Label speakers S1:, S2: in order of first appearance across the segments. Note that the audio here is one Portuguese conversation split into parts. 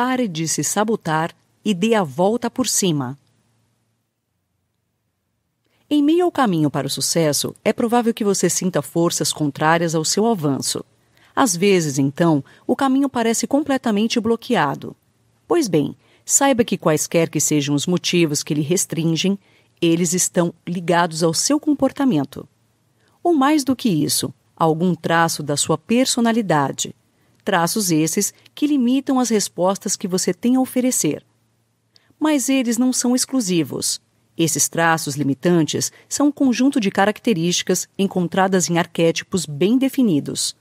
S1: pare de se sabotar e dê a volta por cima. Em meio ao caminho para o sucesso, é provável que você sinta forças contrárias ao seu avanço. Às vezes, então, o caminho parece completamente bloqueado. Pois bem, saiba que quaisquer que sejam os motivos que lhe restringem, eles estão ligados ao seu comportamento. Ou mais do que isso, a algum traço da sua personalidade, Traços esses que limitam as respostas que você tem a oferecer. Mas eles não são exclusivos. Esses traços limitantes são um conjunto de características encontradas em arquétipos bem definidos.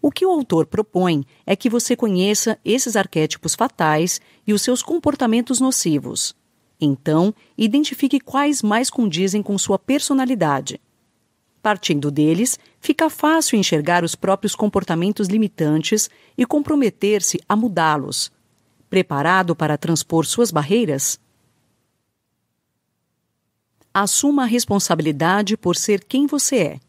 S1: O que o autor propõe é que você conheça esses arquétipos fatais e os seus comportamentos nocivos. Então, identifique quais mais condizem com sua personalidade. Partindo deles, fica fácil enxergar os próprios comportamentos limitantes e comprometer-se a mudá-los. Preparado para transpor suas barreiras? Assuma a responsabilidade por ser quem você é.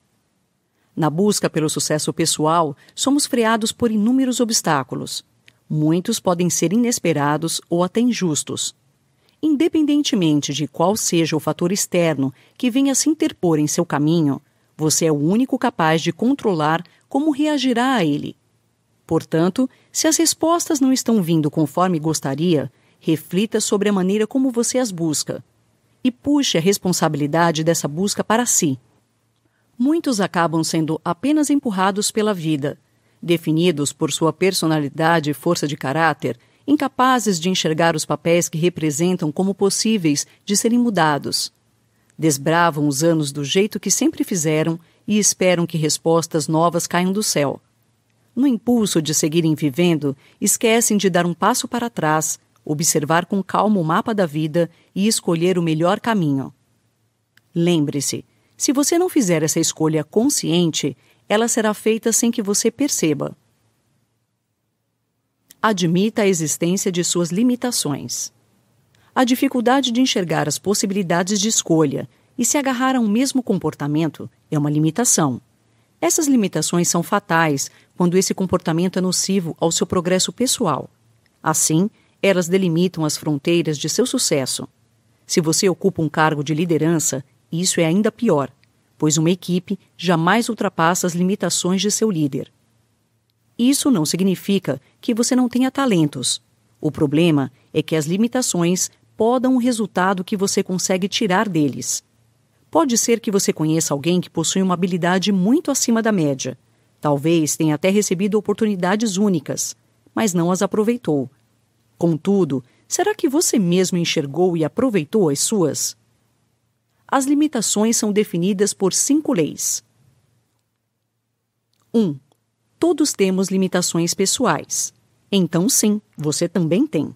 S1: Na busca pelo sucesso pessoal, somos freados por inúmeros obstáculos. Muitos podem ser inesperados ou até injustos. Independentemente de qual seja o fator externo que venha se interpor em seu caminho, você é o único capaz de controlar como reagirá a ele. Portanto, se as respostas não estão vindo conforme gostaria, reflita sobre a maneira como você as busca e puxe a responsabilidade dessa busca para si. Muitos acabam sendo apenas empurrados pela vida, definidos por sua personalidade e força de caráter, incapazes de enxergar os papéis que representam como possíveis de serem mudados. Desbravam os anos do jeito que sempre fizeram e esperam que respostas novas caiam do céu. No impulso de seguirem vivendo, esquecem de dar um passo para trás, observar com calma o mapa da vida e escolher o melhor caminho. Lembre-se, se você não fizer essa escolha consciente, ela será feita sem que você perceba. Admita a existência de suas limitações a dificuldade de enxergar as possibilidades de escolha e se agarrar a um mesmo comportamento é uma limitação. Essas limitações são fatais quando esse comportamento é nocivo ao seu progresso pessoal. Assim, elas delimitam as fronteiras de seu sucesso. Se você ocupa um cargo de liderança, isso é ainda pior, pois uma equipe jamais ultrapassa as limitações de seu líder. Isso não significa que você não tenha talentos. O problema é que as limitações podam o resultado que você consegue tirar deles. Pode ser que você conheça alguém que possui uma habilidade muito acima da média. Talvez tenha até recebido oportunidades únicas, mas não as aproveitou. Contudo, será que você mesmo enxergou e aproveitou as suas? As limitações são definidas por cinco leis. 1. Um, todos temos limitações pessoais. Então, sim, você também tem.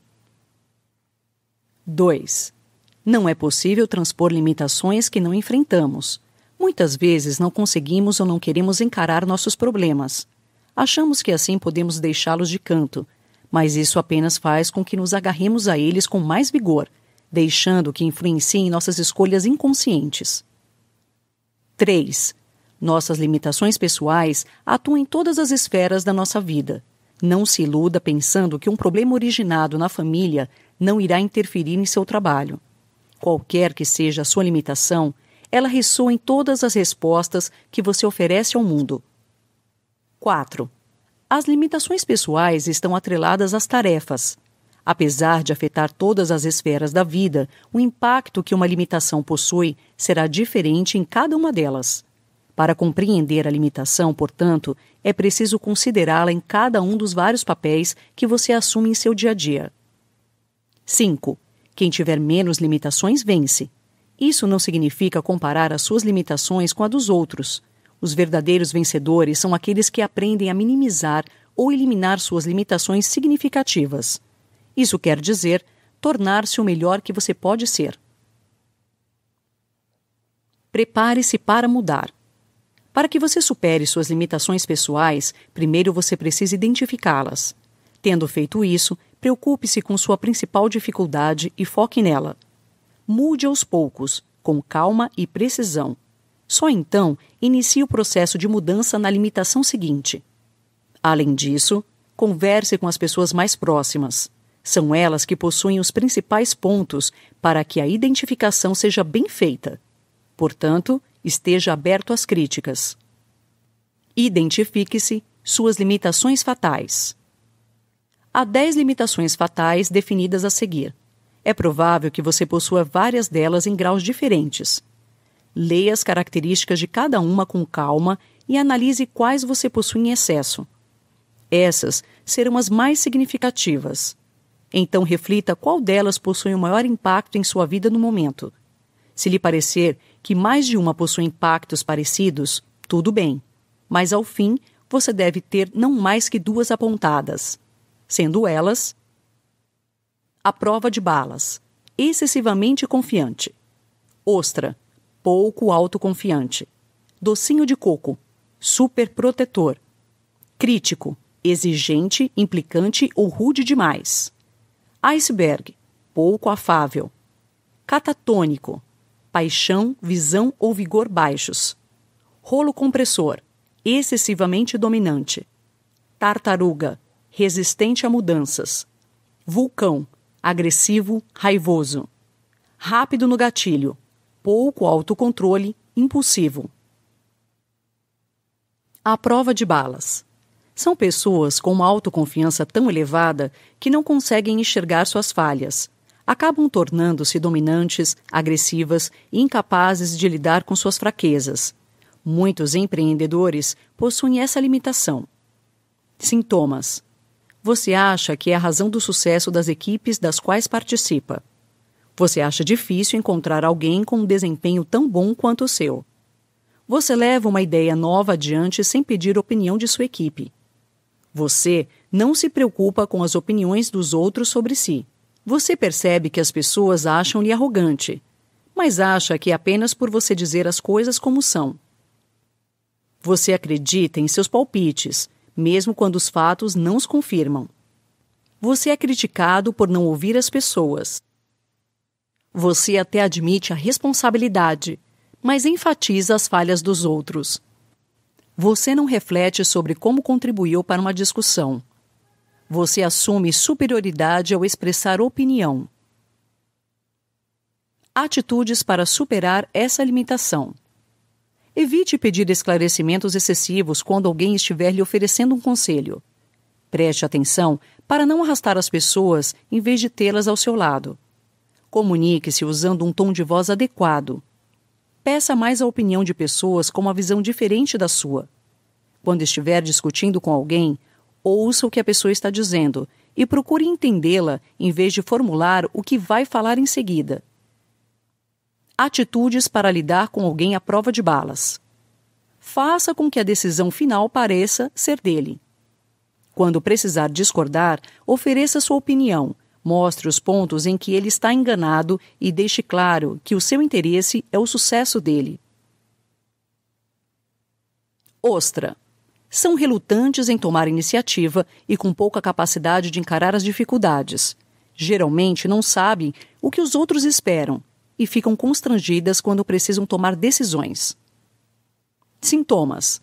S1: 2. Não é possível transpor limitações que não enfrentamos. Muitas vezes não conseguimos ou não queremos encarar nossos problemas. Achamos que assim podemos deixá-los de canto, mas isso apenas faz com que nos agarremos a eles com mais vigor, deixando que influenciem nossas escolhas inconscientes. 3. Nossas limitações pessoais atuam em todas as esferas da nossa vida. Não se iluda pensando que um problema originado na família não irá interferir em seu trabalho. Qualquer que seja a sua limitação, ela ressoa em todas as respostas que você oferece ao mundo. 4. As limitações pessoais estão atreladas às tarefas. Apesar de afetar todas as esferas da vida, o impacto que uma limitação possui será diferente em cada uma delas. Para compreender a limitação, portanto, é preciso considerá-la em cada um dos vários papéis que você assume em seu dia a dia. 5. Quem tiver menos limitações vence. Isso não significa comparar as suas limitações com a dos outros. Os verdadeiros vencedores são aqueles que aprendem a minimizar ou eliminar suas limitações significativas. Isso quer dizer tornar-se o melhor que você pode ser. Prepare-se para mudar. Para que você supere suas limitações pessoais, primeiro você precisa identificá-las. Tendo feito isso, Preocupe-se com sua principal dificuldade e foque nela. Mude aos poucos, com calma e precisão. Só então inicie o processo de mudança na limitação seguinte. Além disso, converse com as pessoas mais próximas. São elas que possuem os principais pontos para que a identificação seja bem feita. Portanto, esteja aberto às críticas. Identifique-se suas limitações fatais há 10 limitações fatais definidas a seguir. É provável que você possua várias delas em graus diferentes. Leia as características de cada uma com calma e analise quais você possui em excesso. Essas serão as mais significativas. Então reflita qual delas possui o maior impacto em sua vida no momento. Se lhe parecer que mais de uma possui impactos parecidos, tudo bem. Mas ao fim, você deve ter não mais que duas apontadas sendo elas a prova de balas, excessivamente confiante, ostra, pouco autoconfiante, docinho de coco, superprotetor, crítico, exigente, implicante ou rude demais, iceberg, pouco afável, catatônico, paixão, visão ou vigor baixos, rolo compressor, excessivamente dominante, tartaruga, resistente a mudanças. Vulcão, agressivo, raivoso. Rápido no gatilho, pouco autocontrole, impulsivo. A prova de balas. São pessoas com uma autoconfiança tão elevada que não conseguem enxergar suas falhas. Acabam tornando-se dominantes, agressivas e incapazes de lidar com suas fraquezas. Muitos empreendedores possuem essa limitação. Sintomas: você acha que é a razão do sucesso das equipes das quais participa. Você acha difícil encontrar alguém com um desempenho tão bom quanto o seu. Você leva uma ideia nova adiante sem pedir opinião de sua equipe. Você não se preocupa com as opiniões dos outros sobre si. Você percebe que as pessoas acham-lhe arrogante, mas acha que é apenas por você dizer as coisas como são. Você acredita em seus palpites mesmo quando os fatos não os confirmam. Você é criticado por não ouvir as pessoas. Você até admite a responsabilidade, mas enfatiza as falhas dos outros. Você não reflete sobre como contribuiu para uma discussão. Você assume superioridade ao expressar opinião. Atitudes para superar essa limitação. Evite pedir esclarecimentos excessivos quando alguém estiver lhe oferecendo um conselho. Preste atenção para não arrastar as pessoas em vez de tê-las ao seu lado. Comunique-se usando um tom de voz adequado. Peça mais a opinião de pessoas com uma visão diferente da sua. Quando estiver discutindo com alguém, ouça o que a pessoa está dizendo e procure entendê-la em vez de formular o que vai falar em seguida. Atitudes para lidar com alguém à prova de balas. Faça com que a decisão final pareça ser dele. Quando precisar discordar, ofereça sua opinião, mostre os pontos em que ele está enganado e deixe claro que o seu interesse é o sucesso dele. Ostra. São relutantes em tomar iniciativa e com pouca capacidade de encarar as dificuldades. Geralmente não sabem o que os outros esperam e ficam constrangidas quando precisam tomar decisões. Sintomas: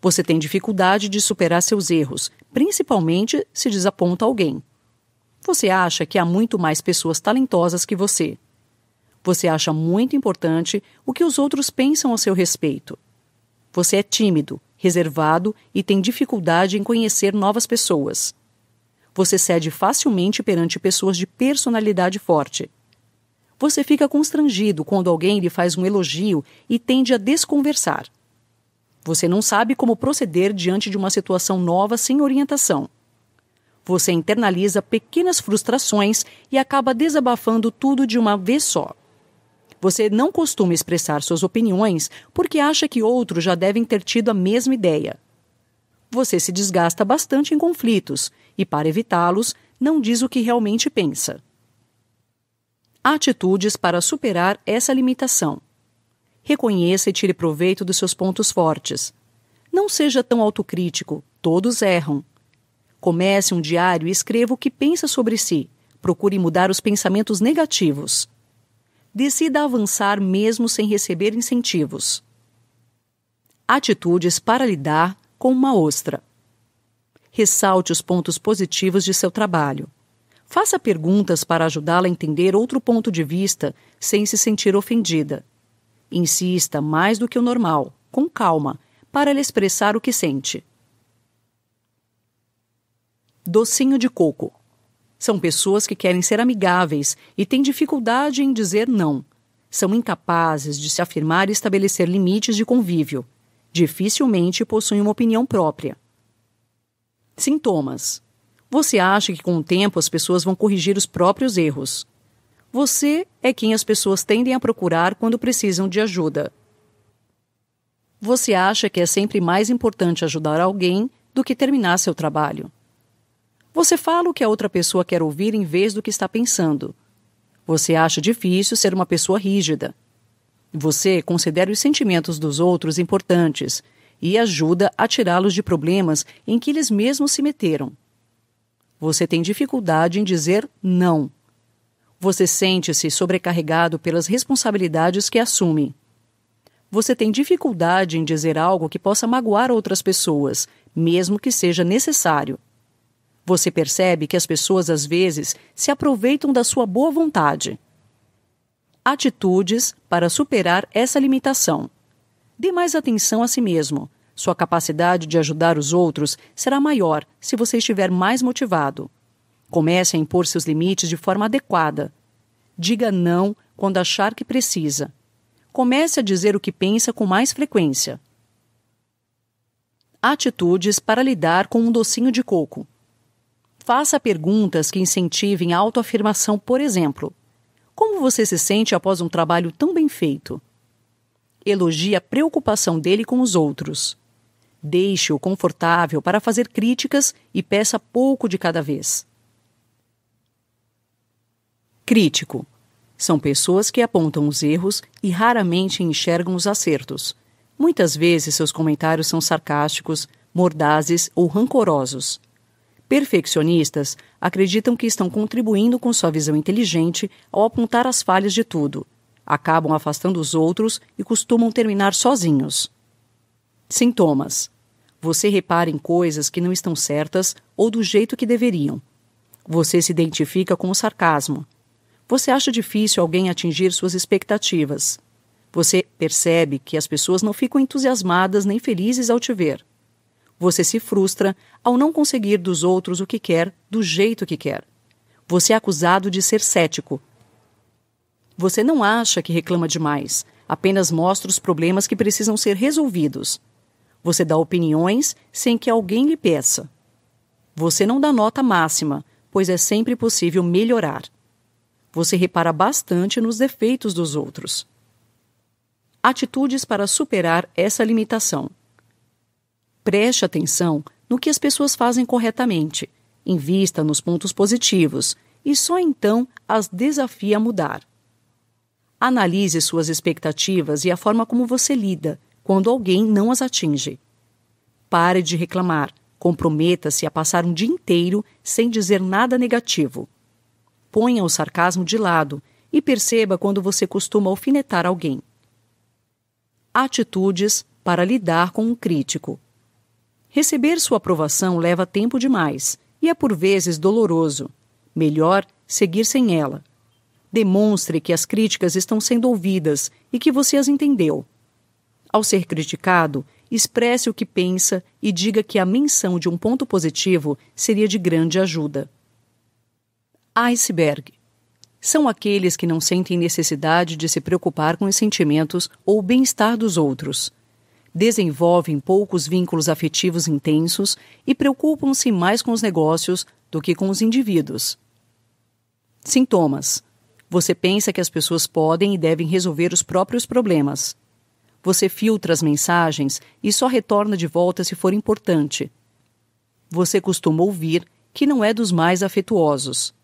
S1: Você tem dificuldade de superar seus erros, principalmente se desaponta alguém. Você acha que há muito mais pessoas talentosas que você. Você acha muito importante o que os outros pensam a seu respeito. Você é tímido, reservado e tem dificuldade em conhecer novas pessoas. Você cede facilmente perante pessoas de personalidade forte. Você fica constrangido quando alguém lhe faz um elogio e tende a desconversar. Você não sabe como proceder diante de uma situação nova sem orientação. Você internaliza pequenas frustrações e acaba desabafando tudo de uma vez só. Você não costuma expressar suas opiniões porque acha que outros já devem ter tido a mesma ideia. Você se desgasta bastante em conflitos e, para evitá-los, não diz o que realmente pensa. Atitudes para superar essa limitação. Reconheça e tire proveito dos seus pontos fortes. Não seja tão autocrítico, todos erram. Comece um diário e escreva o que pensa sobre si. Procure mudar os pensamentos negativos. Decida avançar mesmo sem receber incentivos. Atitudes para lidar com uma ostra. Ressalte os pontos positivos de seu trabalho. Faça perguntas para ajudá-la a entender outro ponto de vista sem se sentir ofendida. Insista mais do que o normal, com calma, para lhe expressar o que sente. Docinho de coco. São pessoas que querem ser amigáveis e têm dificuldade em dizer não. São incapazes de se afirmar e estabelecer limites de convívio. Dificilmente possuem uma opinião própria. Sintomas: você acha que com o tempo as pessoas vão corrigir os próprios erros. Você é quem as pessoas tendem a procurar quando precisam de ajuda. Você acha que é sempre mais importante ajudar alguém do que terminar seu trabalho. Você fala o que a outra pessoa quer ouvir em vez do que está pensando. Você acha difícil ser uma pessoa rígida. Você considera os sentimentos dos outros importantes e ajuda a tirá-los de problemas em que eles mesmos se meteram. Você tem dificuldade em dizer não. Você sente-se sobrecarregado pelas responsabilidades que assume. Você tem dificuldade em dizer algo que possa magoar outras pessoas, mesmo que seja necessário. Você percebe que as pessoas às vezes se aproveitam da sua boa vontade. Atitudes para superar essa limitação. Dê mais atenção a si mesmo sua capacidade de ajudar os outros será maior se você estiver mais motivado. Comece a impor seus limites de forma adequada. Diga não quando achar que precisa. Comece a dizer o que pensa com mais frequência. Atitudes para lidar com um docinho de coco. Faça perguntas que incentivem a autoafirmação, por exemplo. Como você se sente após um trabalho tão bem feito? Elogie a preocupação dele com os outros. Deixe-o confortável para fazer críticas e peça pouco de cada vez. Crítico. São pessoas que apontam os erros e raramente enxergam os acertos. Muitas vezes seus comentários são sarcásticos, mordazes ou rancorosos. Perfeccionistas acreditam que estão contribuindo com sua visão inteligente ao apontar as falhas de tudo. Acabam afastando os outros e costumam terminar sozinhos. Sintomas: Você repara em coisas que não estão certas ou do jeito que deveriam. Você se identifica com o sarcasmo. Você acha difícil alguém atingir suas expectativas. Você percebe que as pessoas não ficam entusiasmadas nem felizes ao te ver. Você se frustra ao não conseguir dos outros o que quer, do jeito que quer. Você é acusado de ser cético. Você não acha que reclama demais, apenas mostra os problemas que precisam ser resolvidos. Você dá opiniões sem que alguém lhe peça. Você não dá nota máxima, pois é sempre possível melhorar. Você repara bastante nos defeitos dos outros. Atitudes para superar essa limitação. Preste atenção no que as pessoas fazem corretamente, invista nos pontos positivos e só então as desafie a mudar. Analise suas expectativas e a forma como você lida quando alguém não as atinge. Pare de reclamar. Comprometa-se a passar um dia inteiro sem dizer nada negativo. Ponha o sarcasmo de lado e perceba quando você costuma alfinetar alguém. Atitudes para lidar com um crítico. Receber sua aprovação leva tempo demais e é por vezes doloroso. Melhor seguir sem ela. Demonstre que as críticas estão sendo ouvidas e que você as entendeu. Ao ser criticado, expresse o que pensa e diga que a menção de um ponto positivo seria de grande ajuda. Iceberg são aqueles que não sentem necessidade de se preocupar com os sentimentos ou o bem-estar dos outros. Desenvolvem poucos vínculos afetivos intensos e preocupam-se mais com os negócios do que com os indivíduos. Sintomas: Você pensa que as pessoas podem e devem resolver os próprios problemas. Você filtra as mensagens e só retorna de volta se for importante. Você costuma ouvir que não é dos mais afetuosos.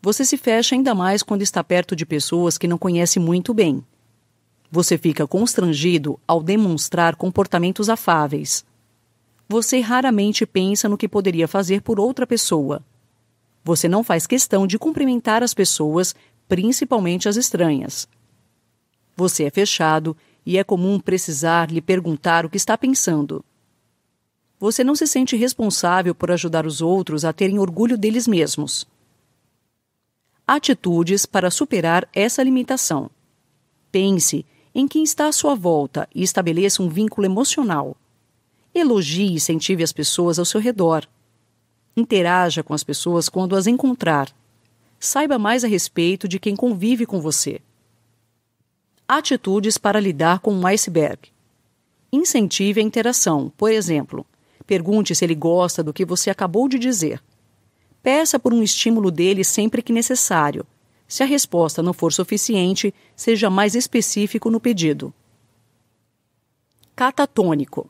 S1: Você se fecha ainda mais quando está perto de pessoas que não conhece muito bem. Você fica constrangido ao demonstrar comportamentos afáveis. Você raramente pensa no que poderia fazer por outra pessoa. Você não faz questão de cumprimentar as pessoas, principalmente as estranhas. Você é fechado e é comum precisar lhe perguntar o que está pensando. Você não se sente responsável por ajudar os outros a terem orgulho deles mesmos. Atitudes para superar essa limitação. Pense em quem está à sua volta e estabeleça um vínculo emocional. Elogie e incentive as pessoas ao seu redor. Interaja com as pessoas quando as encontrar. Saiba mais a respeito de quem convive com você atitudes para lidar com um iceberg. Incentive a interação, por exemplo, pergunte se ele gosta do que você acabou de dizer. Peça por um estímulo dele sempre que necessário. Se a resposta não for suficiente, seja mais específico no pedido. Catatônico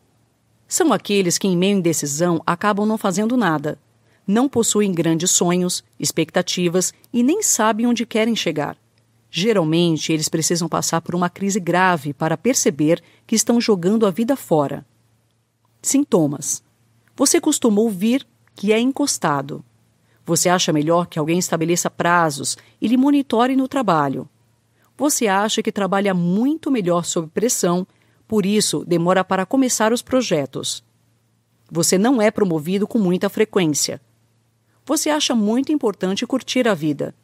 S1: são aqueles que, em meio à indecisão, acabam não fazendo nada. Não possuem grandes sonhos, expectativas e nem sabem onde querem chegar. Geralmente, eles precisam passar por uma crise grave para perceber que estão jogando a vida fora. Sintomas: Você costuma ouvir que é encostado. Você acha melhor que alguém estabeleça prazos e lhe monitore no trabalho. Você acha que trabalha muito melhor sob pressão, por isso demora para começar os projetos. Você não é promovido com muita frequência. Você acha muito importante curtir a vida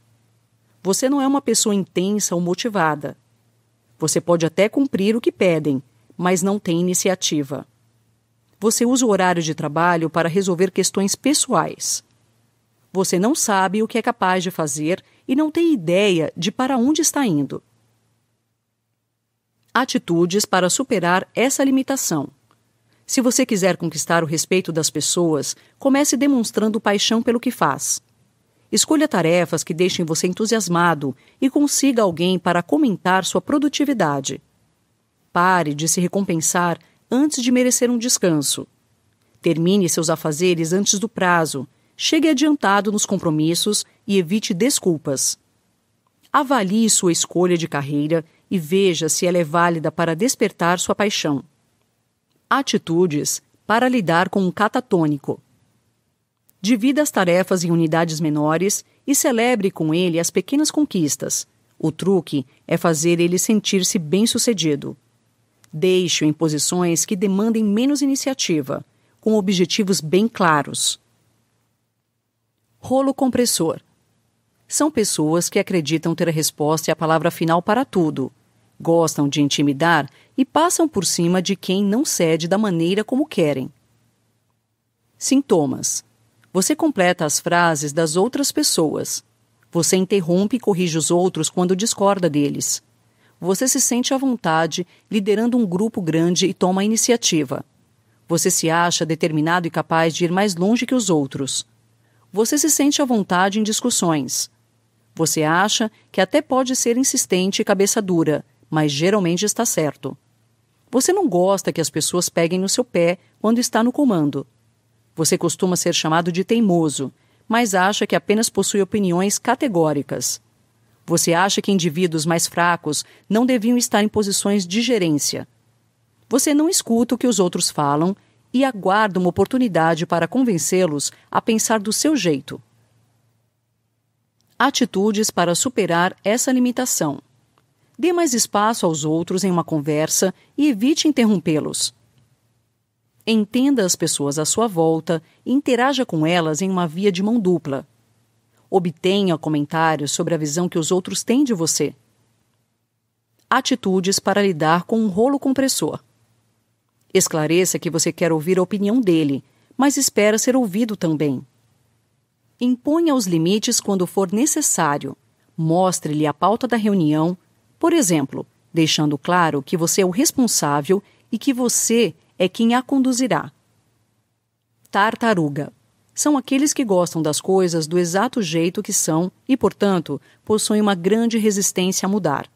S1: você não é uma pessoa intensa ou motivada. Você pode até cumprir o que pedem, mas não tem iniciativa. Você usa o horário de trabalho para resolver questões pessoais. Você não sabe o que é capaz de fazer e não tem ideia de para onde está indo. Atitudes para superar essa limitação. Se você quiser conquistar o respeito das pessoas, comece demonstrando paixão pelo que faz. Escolha tarefas que deixem você entusiasmado e consiga alguém para comentar sua produtividade. Pare de se recompensar antes de merecer um descanso. Termine seus afazeres antes do prazo. Chegue adiantado nos compromissos e evite desculpas. Avalie sua escolha de carreira e veja se ela é válida para despertar sua paixão. Atitudes para lidar com um catatônico divida as tarefas em unidades menores e celebre com ele as pequenas conquistas. O truque é fazer ele sentir-se bem-sucedido. Deixe-o em posições que demandem menos iniciativa, com objetivos bem claros. Rolo compressor. São pessoas que acreditam ter a resposta e a palavra final para tudo. Gostam de intimidar e passam por cima de quem não cede da maneira como querem. Sintomas: você completa as frases das outras pessoas. Você interrompe e corrige os outros quando discorda deles. Você se sente à vontade liderando um grupo grande e toma a iniciativa. Você se acha determinado e capaz de ir mais longe que os outros. Você se sente à vontade em discussões. Você acha que até pode ser insistente e cabeça dura, mas geralmente está certo. Você não gosta que as pessoas peguem no seu pé quando está no comando. Você costuma ser chamado de teimoso, mas acha que apenas possui opiniões categóricas. Você acha que indivíduos mais fracos não deviam estar em posições de gerência. Você não escuta o que os outros falam e aguarda uma oportunidade para convencê-los a pensar do seu jeito. Atitudes para superar essa limitação. Dê mais espaço aos outros em uma conversa e evite interrompê-los. Entenda as pessoas à sua volta e interaja com elas em uma via de mão dupla. Obtenha comentários sobre a visão que os outros têm de você. Atitudes para lidar com um rolo compressor. Esclareça que você quer ouvir a opinião dele, mas espera ser ouvido também. Imponha os limites quando for necessário. Mostre-lhe a pauta da reunião, por exemplo, deixando claro que você é o responsável e que você é quem a conduzirá. Tartaruga. São aqueles que gostam das coisas do exato jeito que são e, portanto, possuem uma grande resistência a mudar.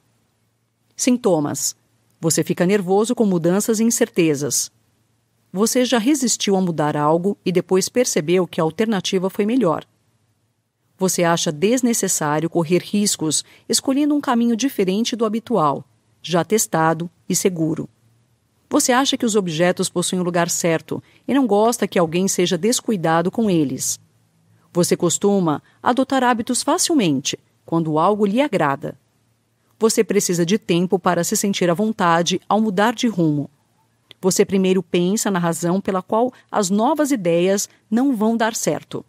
S1: Sintomas: Você fica nervoso com mudanças e incertezas. Você já resistiu a mudar algo e depois percebeu que a alternativa foi melhor. Você acha desnecessário correr riscos escolhendo um caminho diferente do habitual, já testado e seguro. Você acha que os objetos possuem o um lugar certo e não gosta que alguém seja descuidado com eles. Você costuma adotar hábitos facilmente quando algo lhe agrada. Você precisa de tempo para se sentir à vontade ao mudar de rumo. Você primeiro pensa na razão pela qual as novas ideias não vão dar certo.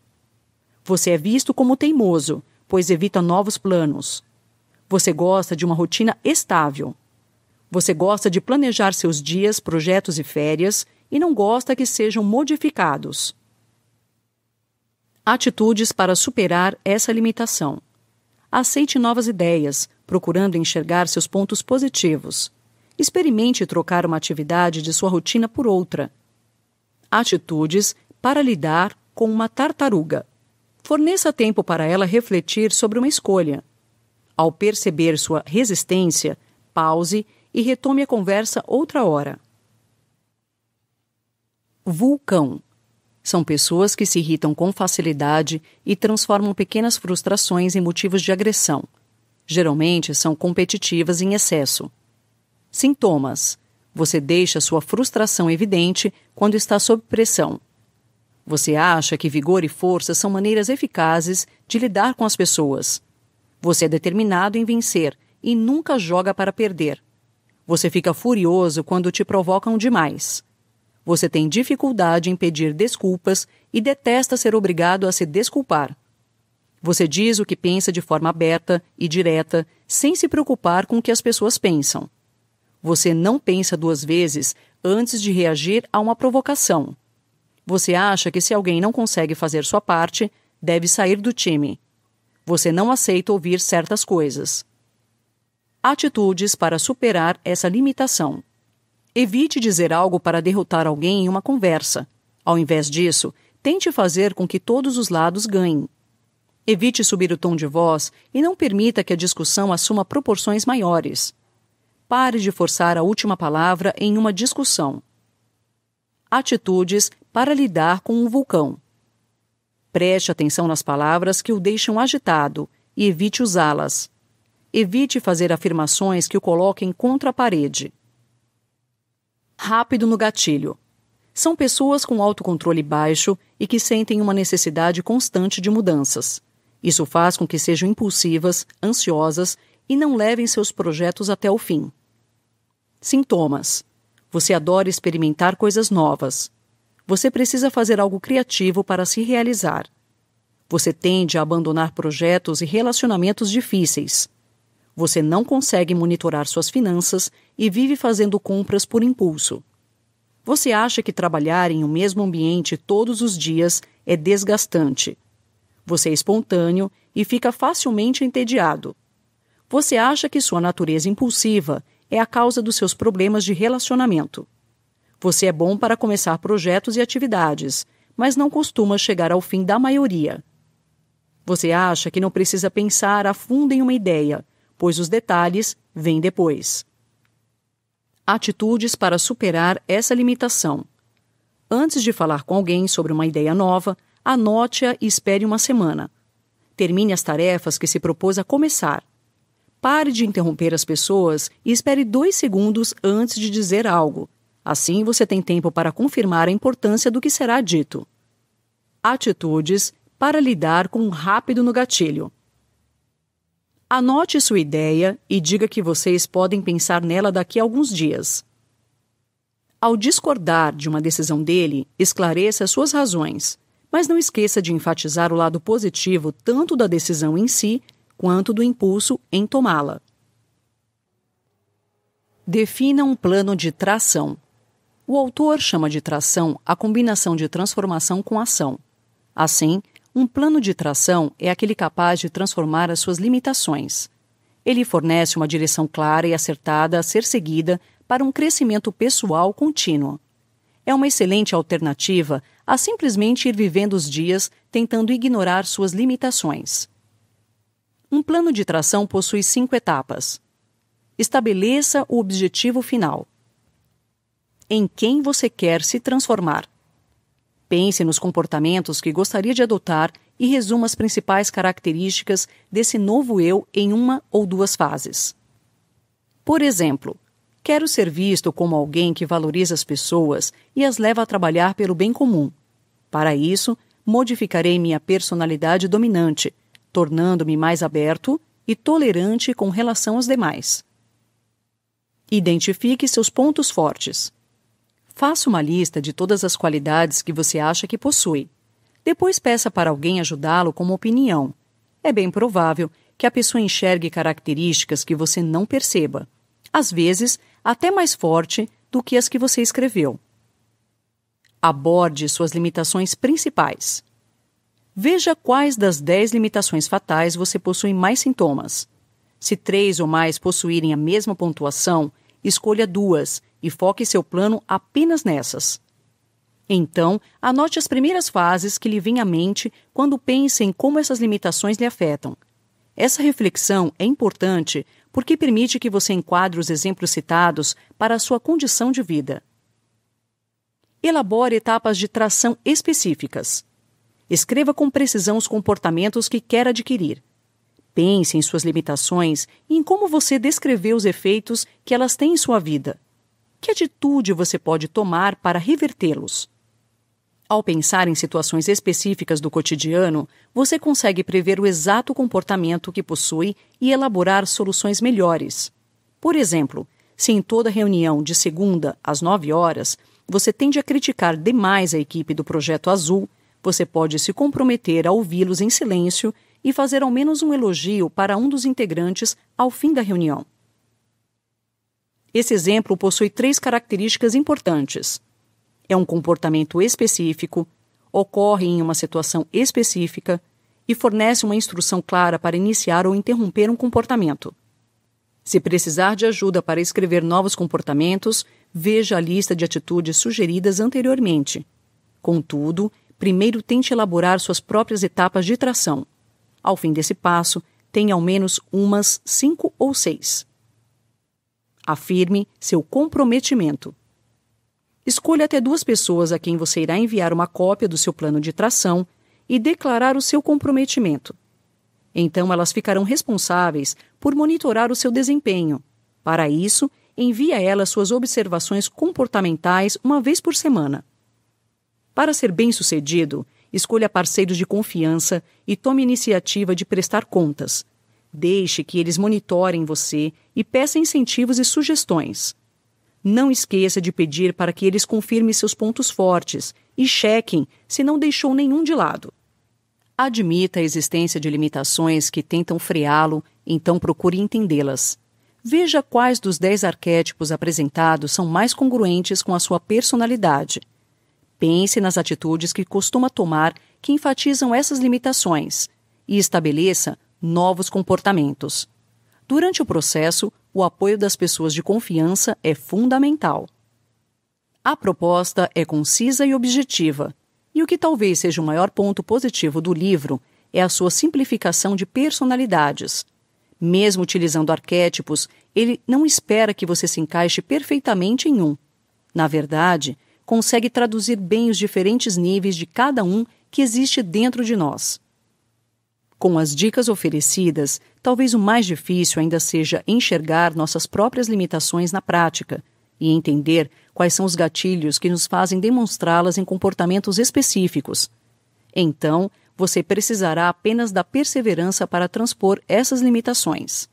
S1: Você é visto como teimoso, pois evita novos planos. Você gosta de uma rotina estável. Você gosta de planejar seus dias, projetos e férias e não gosta que sejam modificados. Atitudes para superar essa limitação. Aceite novas ideias, procurando enxergar seus pontos positivos. Experimente trocar uma atividade de sua rotina por outra. Atitudes para lidar com uma tartaruga. Forneça tempo para ela refletir sobre uma escolha. Ao perceber sua resistência, pause e retome a conversa outra hora. Vulcão. São pessoas que se irritam com facilidade e transformam pequenas frustrações em motivos de agressão. Geralmente são competitivas em excesso. Sintomas: Você deixa sua frustração evidente quando está sob pressão. Você acha que vigor e força são maneiras eficazes de lidar com as pessoas. Você é determinado em vencer e nunca joga para perder. Você fica furioso quando te provocam demais. Você tem dificuldade em pedir desculpas e detesta ser obrigado a se desculpar. Você diz o que pensa de forma aberta e direta, sem se preocupar com o que as pessoas pensam. Você não pensa duas vezes antes de reagir a uma provocação. Você acha que se alguém não consegue fazer sua parte, deve sair do time. Você não aceita ouvir certas coisas. Atitudes para superar essa limitação. Evite dizer algo para derrotar alguém em uma conversa. Ao invés disso, tente fazer com que todos os lados ganhem. Evite subir o tom de voz e não permita que a discussão assuma proporções maiores. Pare de forçar a última palavra em uma discussão. Atitudes para lidar com um vulcão. Preste atenção nas palavras que o deixam agitado e evite usá-las. Evite fazer afirmações que o coloquem contra a parede. Rápido no gatilho. São pessoas com autocontrole baixo e que sentem uma necessidade constante de mudanças. Isso faz com que sejam impulsivas, ansiosas e não levem seus projetos até o fim. Sintomas: Você adora experimentar coisas novas. Você precisa fazer algo criativo para se realizar. Você tende a abandonar projetos e relacionamentos difíceis. Você não consegue monitorar suas finanças e vive fazendo compras por impulso. Você acha que trabalhar em um mesmo ambiente todos os dias é desgastante. Você é espontâneo e fica facilmente entediado. Você acha que sua natureza impulsiva é a causa dos seus problemas de relacionamento. Você é bom para começar projetos e atividades, mas não costuma chegar ao fim da maioria. Você acha que não precisa pensar a fundo em uma ideia, pois os detalhes vêm depois. Atitudes para superar essa limitação. Antes de falar com alguém sobre uma ideia nova, anote-a e espere uma semana. Termine as tarefas que se propôs a começar. Pare de interromper as pessoas e espere dois segundos antes de dizer algo. Assim você tem tempo para confirmar a importância do que será dito. Atitudes para lidar com um rápido no gatilho. Anote sua ideia e diga que vocês podem pensar nela daqui a alguns dias. Ao discordar de uma decisão dele, esclareça suas razões, mas não esqueça de enfatizar o lado positivo tanto da decisão em si quanto do impulso em tomá-la. Defina um plano de tração. O autor chama de tração a combinação de transformação com ação. Assim, um plano de tração é aquele capaz de transformar as suas limitações. Ele fornece uma direção clara e acertada a ser seguida para um crescimento pessoal contínuo. É uma excelente alternativa a simplesmente ir vivendo os dias tentando ignorar suas limitações. Um plano de tração possui cinco etapas. Estabeleça o objetivo final. Em quem você quer se transformar? Pense nos comportamentos que gostaria de adotar e resuma as principais características desse novo eu em uma ou duas fases. Por exemplo, quero ser visto como alguém que valoriza as pessoas e as leva a trabalhar pelo bem comum. Para isso, modificarei minha personalidade dominante, tornando-me mais aberto e tolerante com relação aos demais. Identifique seus pontos fortes. Faça uma lista de todas as qualidades que você acha que possui. Depois peça para alguém ajudá-lo com uma opinião. É bem provável que a pessoa enxergue características que você não perceba, às vezes até mais forte do que as que você escreveu. Aborde suas limitações principais. Veja quais das 10 limitações fatais você possui mais sintomas. Se três ou mais possuírem a mesma pontuação, escolha duas e foque seu plano apenas nessas. Então, anote as primeiras fases que lhe vêm à mente quando pense em como essas limitações lhe afetam. Essa reflexão é importante porque permite que você enquadre os exemplos citados para a sua condição de vida. Elabore etapas de tração específicas. Escreva com precisão os comportamentos que quer adquirir. Pense em suas limitações e em como você descreveu os efeitos que elas têm em sua vida que atitude você pode tomar para revertê-los? Ao pensar em situações específicas do cotidiano, você consegue prever o exato comportamento que possui e elaborar soluções melhores. Por exemplo, se em toda reunião de segunda às 9 horas você tende a criticar demais a equipe do projeto azul, você pode se comprometer a ouvi-los em silêncio e fazer ao menos um elogio para um dos integrantes ao fim da reunião. Esse exemplo possui três características importantes. É um comportamento específico, ocorre em uma situação específica e fornece uma instrução clara para iniciar ou interromper um comportamento. Se precisar de ajuda para escrever novos comportamentos, veja a lista de atitudes sugeridas anteriormente. Contudo, primeiro tente elaborar suas próprias etapas de tração. Ao fim desse passo, tenha ao menos umas cinco ou seis. Afirme seu comprometimento. Escolha até duas pessoas a quem você irá enviar uma cópia do seu plano de tração e declarar o seu comprometimento. Então, elas ficarão responsáveis por monitorar o seu desempenho. Para isso, envie a elas suas observações comportamentais uma vez por semana. Para ser bem-sucedido, escolha parceiros de confiança e tome iniciativa de prestar contas, Deixe que eles monitorem você e peça incentivos e sugestões. Não esqueça de pedir para que eles confirmem seus pontos fortes e chequem se não deixou nenhum de lado. Admita a existência de limitações que tentam freá-lo, então procure entendê-las. Veja quais dos dez arquétipos apresentados são mais congruentes com a sua personalidade. Pense nas atitudes que costuma tomar que enfatizam essas limitações e estabeleça novos comportamentos. Durante o processo, o apoio das pessoas de confiança é fundamental. A proposta é concisa e objetiva, e o que talvez seja o maior ponto positivo do livro é a sua simplificação de personalidades. Mesmo utilizando arquétipos, ele não espera que você se encaixe perfeitamente em um. Na verdade, consegue traduzir bem os diferentes níveis de cada um que existe dentro de nós. Com as dicas oferecidas, talvez o mais difícil ainda seja enxergar nossas próprias limitações na prática e entender quais são os gatilhos que nos fazem demonstrá-las em comportamentos específicos. Então, você precisará apenas da perseverança para transpor essas limitações.